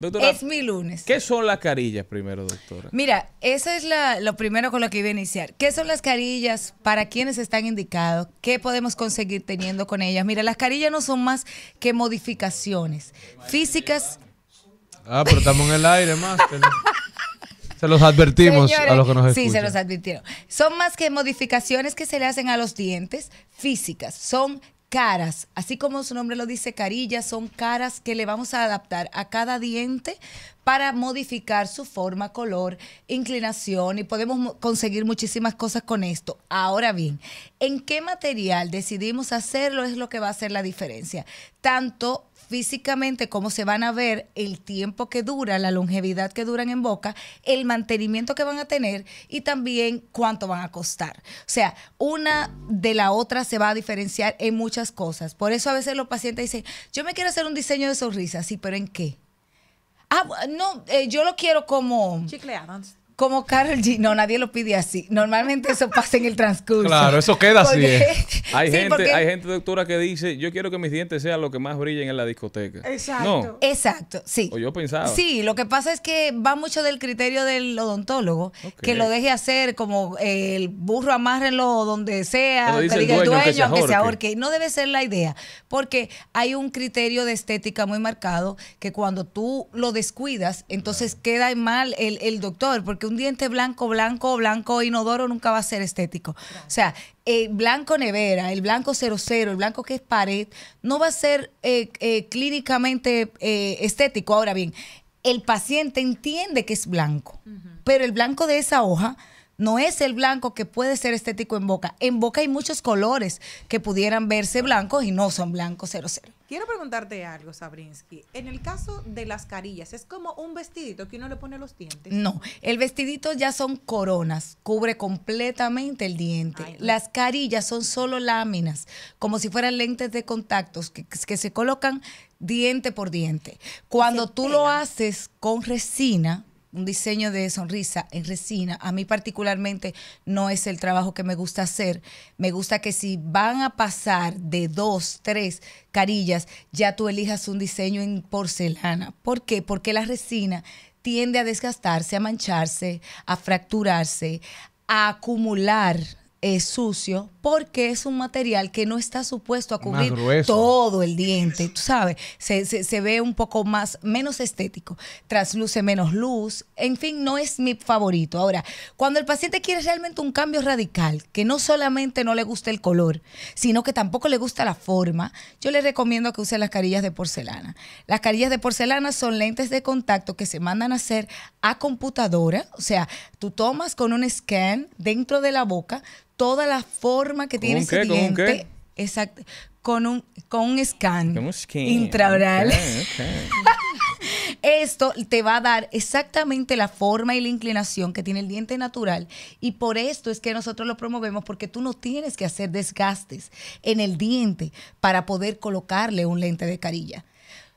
es mi lunes. ¿Qué son las carillas primero, doctora? Mira, eso es lo primero con lo que iba a iniciar. ¿Qué son las carillas? ¿Para quiénes están indicados? ¿Qué podemos conseguir teniendo con ellas? Mira, las carillas no son más que modificaciones físicas. Ah, pero estamos en el aire, más. Se los advertimos a los que nos escuchan. Sí, se los advirtieron. Son más que modificaciones que se le hacen a los dientes físicas. Son caras, así como su nombre lo dice, carillas, son caras que le vamos a adaptar a cada diente para modificar su forma, color, inclinación y podemos conseguir muchísimas cosas con esto. Ahora bien, ¿en qué material decidimos hacerlo es lo que va a hacer la diferencia? Tanto físicamente como se van a ver, el tiempo que dura, la longevidad que duran en boca, el mantenimiento que van a tener y también cuánto van a costar. O sea, una de la otra se va a diferenciar en muchas cosas. Por eso a veces los pacientes dicen, yo me quiero hacer un diseño de sonrisa, sí, pero ¿en qué? Ah, no, eh, yo lo quiero como... Chicleado como Carol G. No, nadie lo pide así. Normalmente eso pasa en el transcurso. Claro, eso queda así. Eh. hay, gente, hay gente, doctora, que dice, yo quiero que mis dientes sean lo que más brillen en la discoteca. Exacto. Exacto, sí. O yo pensaba. Sí, lo que pasa es que va mucho del criterio del odontólogo, que lo deje hacer como el burro amárrenlo donde sea, que diga el dueño, que ahorque. No debe ser la idea, porque hay un criterio de estética muy marcado que cuando tú lo descuidas, entonces queda mal el, el doctor, porque un diente blanco, blanco, blanco inodoro nunca va a ser estético. O sea, el blanco nevera, el blanco 00, el blanco que es pared, no va a ser eh, eh, clínicamente eh, estético. Ahora bien, el paciente entiende que es blanco, pero el blanco de esa hoja no es el blanco que puede ser estético en boca. En boca hay muchos colores que pudieran verse blancos y no son blancos cero. Quiero preguntarte algo, Sabrinsky. En el caso de las carillas, ¿es como un vestidito que uno le pone los dientes? No, el vestidito ya son coronas, cubre completamente el diente. Las carillas son solo láminas, como si fueran lentes de contactos que, se colocan diente por diente. Cuando tú lo haces con resina, un diseño de sonrisa en resina, a mí particularmente no es el trabajo que me gusta hacer. Me gusta que si van a pasar de dos, tres carillas, ya tú elijas un diseño en porcelana. ¿Por qué? Porque la resina tiende a desgastarse, a mancharse, a fracturarse, a acumular es sucio porque es un material que no está supuesto a cubrir todo el diente, tú sabes, se, ve un poco más, menos estético, trasluce menos luz, en fin, no es mi favorito. Ahora, cuando el paciente quiere realmente un cambio radical, que no solamente no le guste el color, sino que tampoco le gusta la forma, yo le recomiendo que use las carillas de porcelana. Las carillas de porcelana son lentes de contacto que se mandan a hacer a computadora, o sea, tú tomas con un scan dentro de la boca, toda la forma que tiene ese diente. Con un, con un scan, intraoral. Esto te va a dar exactamente la forma y la inclinación que tiene el diente natural y por esto es que nosotros lo promovemos porque tú no tienes que hacer desgastes en el diente para poder colocarle un lente de carilla.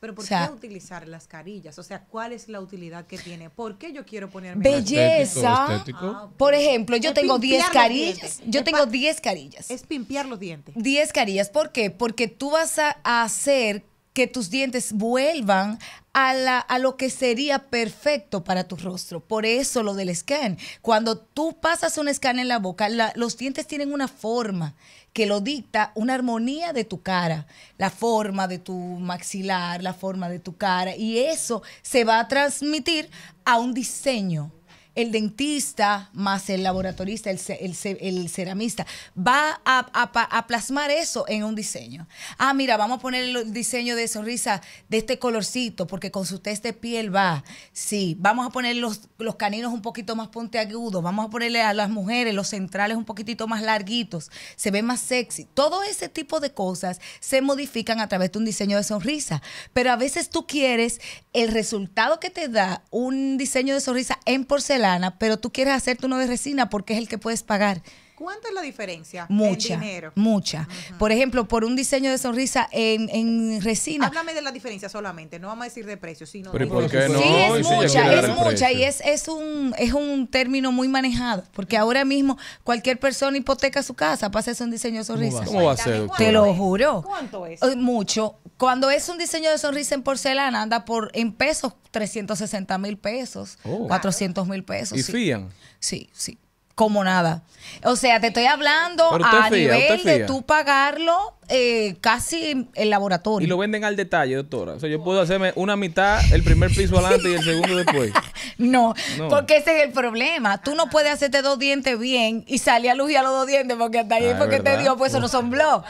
Pero ¿por qué utilizar las carillas? O sea, ¿cuál es la utilidad que tiene? ¿Por qué yo quiero ponerme belleza? Estético, estético. Ah, Por ejemplo, yo tengo 10 carillas. Yo tengo 10 carillas. Es pimpear los dientes. 10 carillas, ¿por qué? Porque tú vas a hacer que tus dientes vuelvan a, a, lo que sería perfecto para tu rostro. Por eso lo del scan. Cuando tú pasas un scan en la boca, los dientes tienen una forma que lo dicta una armonía de tu cara, la forma de tu maxilar, la forma de tu cara, y eso se va a transmitir a un diseño el dentista más el laboratorista, el, ceramista, va a, plasmar eso en un diseño. Ah, mira, vamos a poner el diseño de sonrisa de este colorcito, porque con su test de piel va. Sí, vamos a poner los, caninos un poquito más puntiagudos, vamos a ponerle a las mujeres los centrales un poquitito más larguitos, se ve más sexy. Todo ese tipo de cosas se modifican a través de un diseño de sonrisa, pero a veces tú quieres el resultado que te da un diseño de sonrisa en porcelana pero tú quieres hacerte uno de resina porque es el que puedes pagar. ¿Cuánto es la diferencia? Mucha. Mucha. Por ejemplo, por un diseño de sonrisa en, resina. Háblame de la diferencia solamente, no vamos a decir de precio, sino de por qué Sí, es mucha, es mucha y es, es, un, es un término muy manejado, porque ahora mismo cualquier persona hipoteca su casa para hacerse un diseño de sonrisa. ¿Cómo va a ser? Te lo juro. ¿Cuánto es? Eh, mucho. Cuando es un diseño de sonrisa en porcelana, anda por en pesos 360 mil pesos, 400 mil pesos. ¿Y fían? Sí, sí como nada. O sea, te estoy hablando a nivel de tú pagarlo eh, casi el laboratorio. Y lo venden al detalle, doctora. O sea, yo puedo hacerme una mitad, el primer piso adelante y el segundo después. No, porque ese es el problema. Tú no puedes hacerte dos dientes bien y salir a luz y a los dos dientes porque hasta ahí ah, porque te dio, pues eso no son blogs.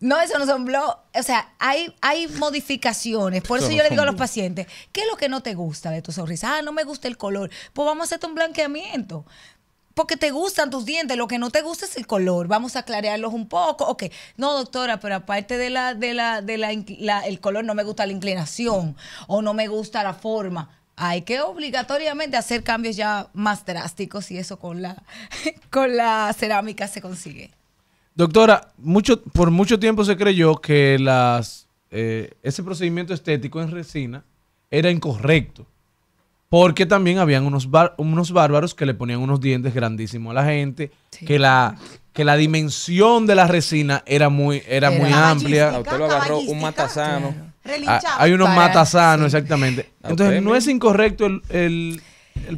No, eso no son blogs. O sea, hay, hay modificaciones. Por eso, yo le digo a los pacientes, ¿qué es lo que no te gusta de tu sonrisa? Ah, no me gusta el color. Pues vamos a hacerte un blanqueamiento porque te gustan tus dientes, lo que no te gusta es el color. Vamos a clarearlos un poco. Ok, no, doctora, pero aparte de la, de el color, no me gusta la inclinación o no me gusta la forma. Hay que obligatoriamente hacer cambios ya más drásticos y eso con la, con la cerámica se consigue. Doctora, mucho, por mucho tiempo se creyó que las, eh, ese procedimiento estético en resina era incorrecto. Porque también habían unos, unos bárbaros que le ponían unos dientes grandísimos a la gente, que, la, que la dimensión de la resina era muy, era, muy amplia. usted lo agarró un matasano. Ah, hay unos matasanos, exactamente. Entonces, no es incorrecto el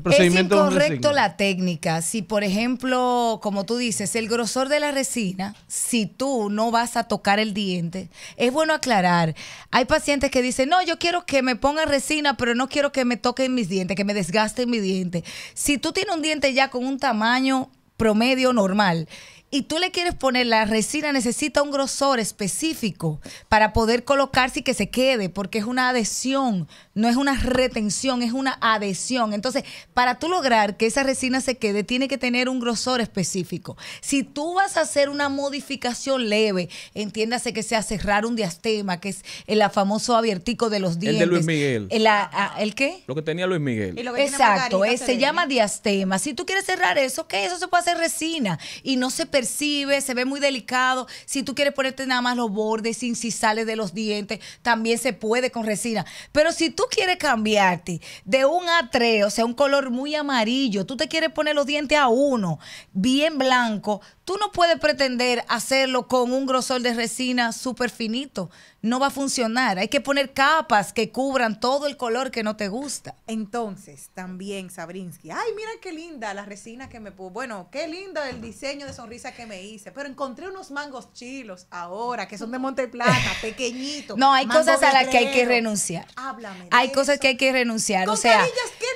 procedimiento es incorrecto la técnica. Si, por ejemplo, como tú dices, el grosor de la resina, si tú no vas a tocar el diente, es bueno aclarar. Hay pacientes que dicen, no, yo quiero que me ponga resina, pero no quiero que me toquen mis dientes, que me desgasten mi diente. Si tú tienes un diente ya con un tamaño promedio normal y tú le quieres poner la resina, necesita un grosor específico para poder colocarse y que se quede, porque es una adhesión, no es una retención, es una adhesión. Entonces, para tú lograr que esa resina se quede, tiene que tener un grosor específico. Si tú vas a hacer una modificación leve, entiéndase que sea cerrar un diastema, que es el famoso abiertico de los dientes. El de Luis Miguel. ¿El, qué? Lo que tenía Luis Miguel. Exacto, eh, se llama diastema. Si tú quieres cerrar eso, qué eso se puede hacer resina y no se se ve muy delicado. Si tú quieres ponerte nada más los bordes sin de los dientes, también se puede con resina. Pero si tú quieres cambiarte de un atreo, o sea, un color muy amarillo, tú te quieres poner los dientes a uno, bien blanco, tú no puedes pretender hacerlo con un grosor de resina súper finito no va a funcionar. Hay que poner capas que cubran todo el color que no te gusta. Entonces, también Sabrinsky, ay, mira qué linda la resina que me puso. Bueno, qué lindo el diseño de sonrisa que me hice, pero encontré unos mangos chilos ahora que son de Monteplata, pequeñitos. No, hay cosas a las que hay que renunciar. Háblame. hay cosas que hay que renunciar, o sea,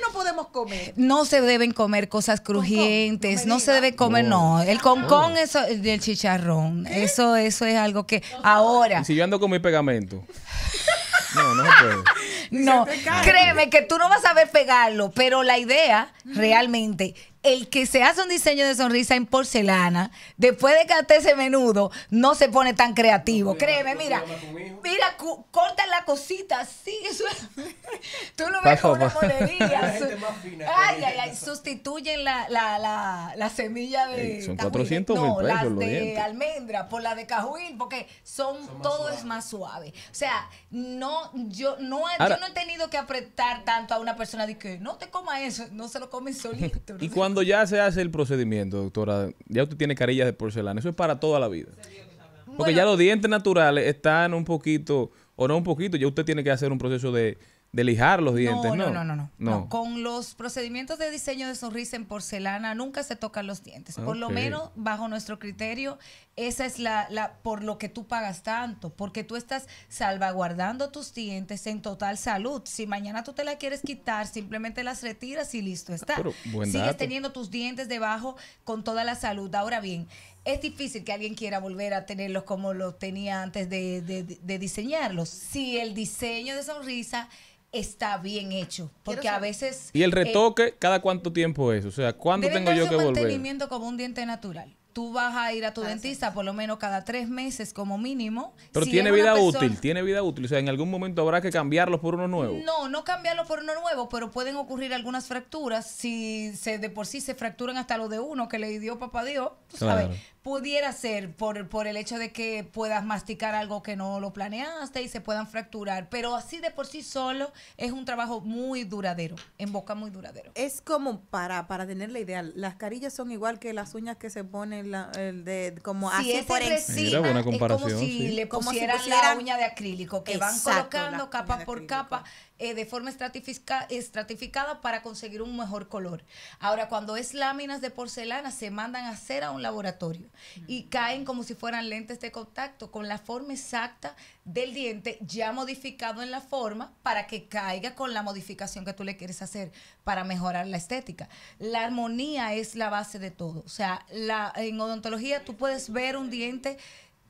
no podemos comer. No se deben comer cosas crujientes, no, se debe comer, no. El concón es eso del chicharrón, eso eso es algo que ahora. Si yo ando con mi no, no se puede. No, créeme que tú no vas a ver pegarlo, pero la idea realmente el que se hace un diseño de sonrisa en porcelana, después de que ese menudo, no se pone tan creativo. Créeme, mira, mira, corta la cosita, sigue su... Tú lo ves como una molería Ay, ay, ay, sustituyen la, semilla de... son 400 mil no, las de almendra por la de cajuín, porque son, todo es más suave. O sea, no, yo no, no he tenido que apretar tanto a una persona de que no te coma eso, no se lo comen solito. y cuando ya se hace el procedimiento, doctora, ya usted tiene carillas de porcelana. Eso es para toda la vida. Porque ya los dientes naturales están un poquito, o no un poquito, ya usted tiene que hacer un proceso de de lijar los dientes, no no no, no. no, Con los procedimientos de diseño de sonrisa en porcelana nunca se tocan los dientes. Por lo menos bajo nuestro criterio, esa es la, la por lo que tú pagas tanto, porque tú estás salvaguardando tus dientes en total salud. Si mañana tú te la quieres quitar, simplemente las retiras y listo está. Sigues teniendo tus dientes debajo con toda la salud. Ahora bien, es difícil que alguien quiera volver a tenerlos como los tenía antes de, diseñarlos. Si el diseño de sonrisa está bien hecho. Porque a veces. ¿Y el eh, retoque, cada cuánto tiempo es? O sea, ¿cuándo tengo yo que volver? mantenimiento como un diente natural. Tú vas a ir a tu dentista por lo menos cada tres meses como mínimo. Pero tiene vida útil, tiene vida útil. O sea, en algún momento habrá que cambiarlos por uno nuevo. No, no cambiarlos por uno nuevo, pero pueden ocurrir algunas fracturas. Si se de por sí se fracturan hasta lo de uno que le dio papá Dios, tú sabes pudiera ser por, por el hecho de que puedas masticar algo que no lo planeaste y se puedan fracturar, pero así de por sí solo es un trabajo muy duradero, en boca muy duradero. Es como para, para tener la idea, las carillas son igual que las uñas que se ponen la, el de, como si así por encima. comparación, es como si le pusieran, la uña de acrílico que van colocando capa por capa. Eh, de forma estratificada para conseguir un mejor color. Ahora, cuando es láminas de porcelana, se mandan a hacer a un laboratorio y mm. caen como si fueran lentes de contacto con la forma exacta del diente ya modificado en la forma para que caiga con la modificación que tú le quieres hacer para mejorar la estética. La armonía es la base de todo. O sea, la, en odontología tú puedes ver un diente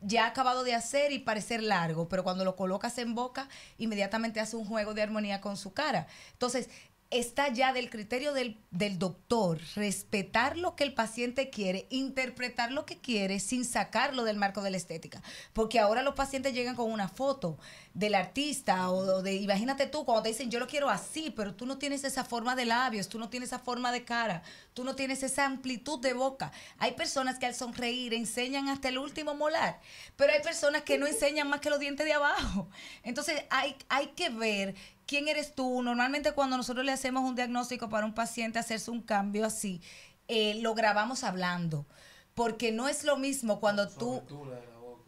ya acabado de hacer y parecer largo, pero cuando lo colocas en boca, inmediatamente hace un juego de armonía con su cara. Entonces, está ya del criterio del, doctor respetar lo que el paciente quiere, interpretar lo que quiere sin sacarlo del marco de la estética. Porque ahora los pacientes llegan con una foto del artista o, de, imagínate tú, cuando te dicen yo lo quiero así, pero tú no tienes esa forma de labios, tú no tienes esa forma de cara, tú no tienes esa amplitud de boca. Hay personas que al sonreír enseñan hasta el último molar, pero hay personas que no enseñan más que los dientes de abajo. Entonces hay, hay que ver ¿quién eres tú? Normalmente cuando nosotros le hacemos un diagnóstico para un paciente, hacerse un cambio así, eh, lo grabamos hablando, porque no es lo mismo cuando tú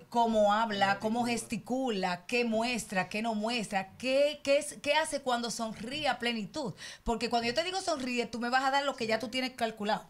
cómo habla, cómo gesticula, qué muestra, qué no muestra, qué, qué, es, qué hace cuando sonríe a plenitud. Porque cuando yo te digo sonríe, tú me vas a dar lo que ya tú tienes calculado.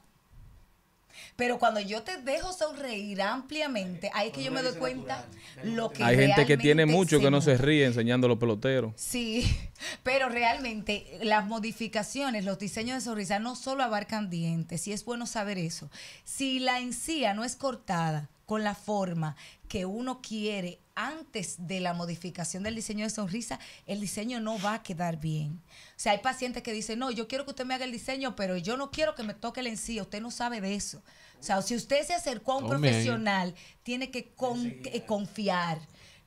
Pero cuando yo te dejo sonreír ampliamente, ahí es que yo me doy cuenta lo que... Hay gente que tiene mucho que no se ríe enseñando los peloteros. Sí, pero realmente las modificaciones, los diseños de sonrisa no solo abarcan dientes, y es bueno saber eso. Si la encía no es cortada con la forma que uno quiere antes de la modificación del diseño de sonrisa, el diseño no va a quedar bien. O sea, hay pacientes que dicen, no, yo quiero que usted me haga el diseño, pero yo no quiero que me toque la encía, usted no sabe de eso. O sea, si usted se acercó a un profesional, tiene que eh, confiar.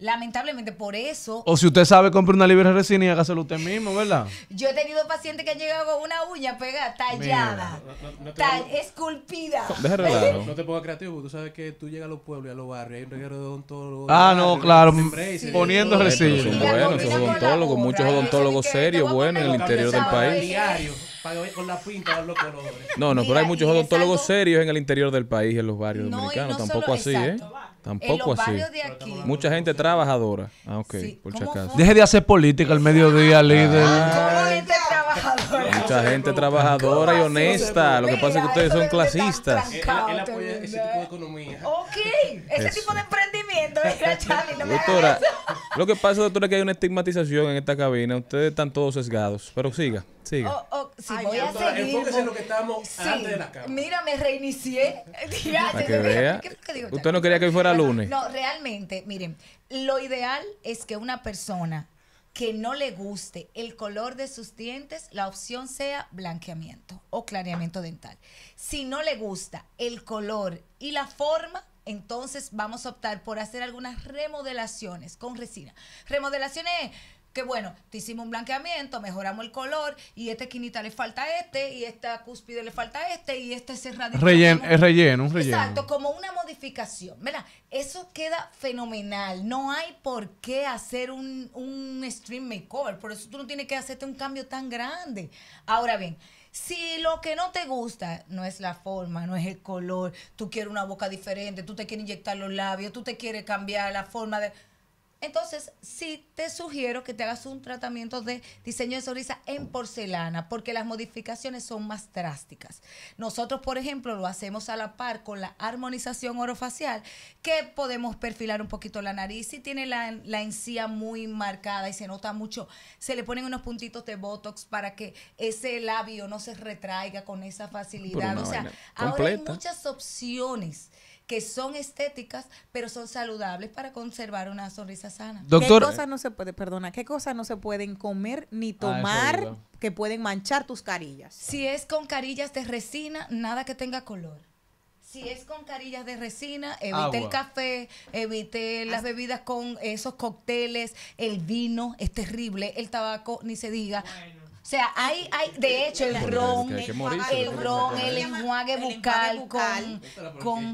Lamentablemente, por eso. O si usted sabe, compre una libre resina y hágaselo usted mismo, ¿verdad? Yo he tenido pacientes que han llegado con una uña pegada, tallada, esculpida, deja no tal, no te pongas creativo, tú sabes que tú llegas a los pueblos y a los barrios, hay un reguero de odontólogos. Ah, no, claro, poniendo resina. Son buenos, odontólogos, muchos odontólogos serios, buenos en el interior del país. No, no, pero hay muchos odontólogos serios en el interior del país, en los barrios dominicanos, tampoco así, ¿eh? Tampoco así. Mucha gente trabajadora. Ah, Deje de hacer política el mediodía, ah, líder. Ah, Mucha gente trabajadora y honesta. Lo que pasa es que ustedes son clasistas. Él, apoya ese tipo economía. Oh, ese tipo de emprendimiento mira, Charlie. No me doctora, lo que pasa, doctora, es que hay una estigmatización en esta cabina. Ustedes están todos sesgados. Pero siga, siga. Oh, oh, si voy a doctora, Enfóquese en lo que estábamos de la cama. Mira, me reinicié. Para que vea. Usted no quería que hoy fuera lunes. No, realmente, miren, lo ideal es que una persona que no le guste el color de sus dientes, la opción sea blanqueamiento o clareamiento dental. Si no le gusta el color y la forma, entonces vamos a optar por hacer algunas remodelaciones con resina. Remodelaciones que bueno, te hicimos un blanqueamiento, mejoramos el color y este esquinita le falta este y esta cúspide le falta este y este cerradito. Relleno, es relleno, un relleno. Exacto, como una modificación. Mira, Eso queda fenomenal. No hay por qué hacer un, un stream makeover. Por eso tú no tienes que hacerte un cambio tan grande. Ahora bien, si lo que no te gusta no es la forma, no es el color, tú quieres una boca diferente, tú te quieres inyectar los labios, tú te quieres cambiar la forma de entonces, sí te sugiero que te hagas un tratamiento de diseño de sonrisa en porcelana, porque las modificaciones son más drásticas. Nosotros, por ejemplo, lo hacemos a la par con la armonización orofacial, que podemos perfilar un poquito la nariz. Si tiene la, la encía muy marcada y se nota mucho, se le ponen unos puntitos de Botox para que ese labio no se retraiga con esa facilidad. O sea, ahora hay muchas opciones que son estéticas, pero son saludables para conservar una sonrisa sana. ¿Qué eh, cosas no se puede, qué cosas no se pueden comer ni ah, tomar que pueden manchar tus carillas? Si es con carillas de resina, nada que tenga color. Si es con carillas de resina, evite el café, evite las ah. bebidas con esos cócteles, el vino es terrible, el tabaco ni se diga. O sea, hay, hay, de hecho, el ron, el ron, el enjuague bucal con...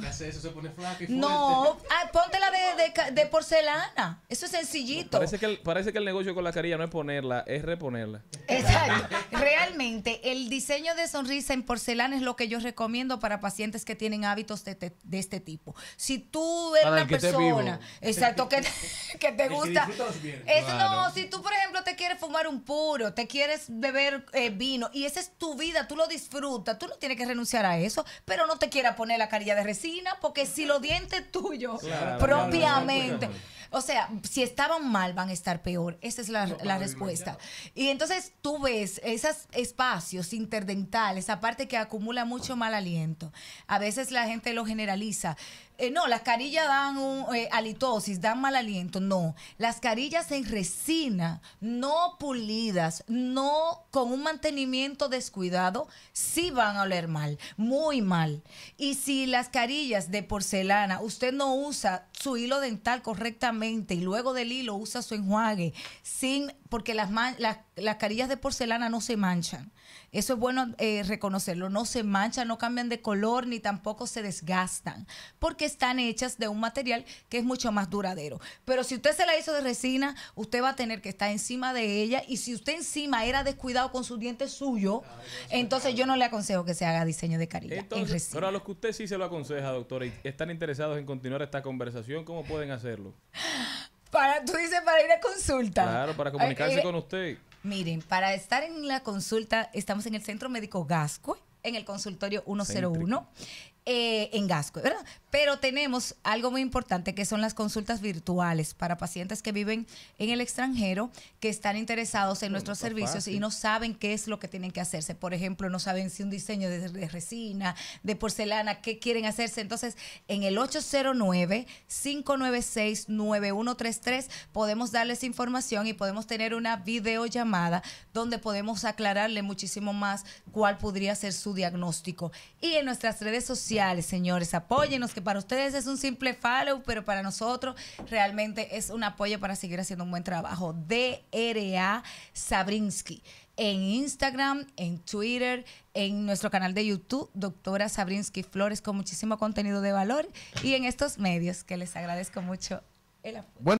No, ah, ponte la de, de, porcelana. Eso es sencillito. Parece que, el, parece que el negocio con la carilla no es ponerla, es reponerla. Exacto. Realmente, el diseño de sonrisa en porcelana es lo que yo recomiendo para pacientes que tienen hábitos de, este tipo. Si tú eres una persona, exacto, que, que te gusta... No, si tú, por ejemplo, te quieres fumar un puro, te quieres beber eh, vino y esa es tu vida, tú lo disfrutas, tú no tienes que renunciar a eso, pero no te quieras poner la carilla de resina porque si los dientes tuyos propiamente... O sea, si estaban mal, van a estar peor. Esa es la, respuesta. Y entonces tú ves esos espacios interdentales, esa parte que acumula mucho mal aliento. A veces la gente lo generaliza. Eh, no, las carillas dan un, eh, halitosis, dan mal aliento. No, las carillas en resina, no pulidas, no con un mantenimiento descuidado, sí van a oler mal, muy mal. Y si las carillas de porcelana, usted no usa su hilo dental correctamente, y luego del hilo usa su enjuague, sin, porque las, las carillas de porcelana no se manchan. Eso es bueno eh, reconocerlo. No se manchan, no cambian de color ni tampoco se desgastan porque están hechas de un material que es mucho más duradero. Pero si usted se la hizo de resina, usted va a tener que estar encima de ella y si usted encima era descuidado con su diente suyo, ah, entonces yo no le aconsejo que se haga diseño de carilla Pero a los que usted sí se lo aconseja, doctora, y están interesados en continuar esta conversación, ¿cómo pueden hacerlo? Para, tú dices para ir a consulta. Claro, para comunicarse eh, eh, con usted. Miren, para estar en la consulta, estamos en el Centro Médico Gasco, en el consultorio 101. Eh, en Gasco, ¿verdad? Pero tenemos algo muy importante que son las consultas virtuales para pacientes que viven en el extranjero, que están interesados en nuestros servicios y no saben qué es lo que tienen que hacerse. Por ejemplo, no saben si un diseño de, de resina, de porcelana, qué quieren hacerse. Entonces, en el 809-596-9133 podemos darles información y podemos tener una videollamada donde podemos aclararle muchísimo más cuál podría ser su diagnóstico. Y en nuestras redes sociales, señores. Apóyenos, que para ustedes es un simple follow, pero para nosotros realmente es un apoyo para seguir haciendo un buen trabajo. DRA Sabrinsky en Instagram, en Twitter, en nuestro canal de YouTube, doctora Sabrinsky Flores, con muchísimo contenido de valor y en estos medios que les agradezco mucho el apoyo.